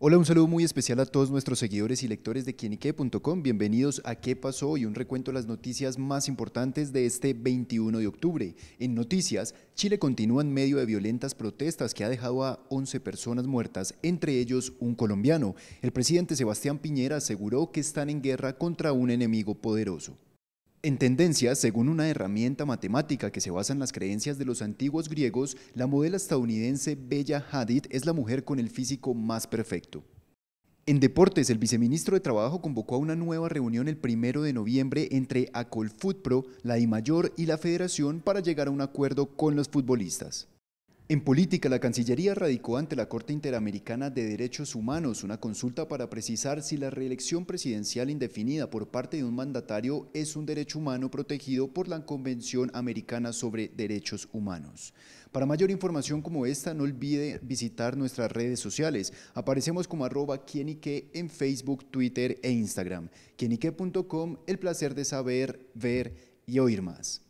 Hola, un saludo muy especial a todos nuestros seguidores y lectores de quienique.com. Bienvenidos a ¿Qué pasó? y un recuento de las noticias más importantes de este 21 de octubre. En noticias, Chile continúa en medio de violentas protestas que ha dejado a 11 personas muertas, entre ellos un colombiano. El presidente Sebastián Piñera aseguró que están en guerra contra un enemigo poderoso. En tendencia, según una herramienta matemática que se basa en las creencias de los antiguos griegos, la modelo estadounidense Bella Hadid es la mujer con el físico más perfecto. En deportes, el viceministro de Trabajo convocó a una nueva reunión el 1 de noviembre entre Acol Pro, la I-Mayor y la Federación para llegar a un acuerdo con los futbolistas. En política, la Cancillería radicó ante la Corte Interamericana de Derechos Humanos una consulta para precisar si la reelección presidencial indefinida por parte de un mandatario es un derecho humano protegido por la Convención Americana sobre Derechos Humanos. Para mayor información como esta, no olvide visitar nuestras redes sociales. Aparecemos como arroba qué en Facebook, Twitter e Instagram. quienique.com, el placer de saber, ver y oír más.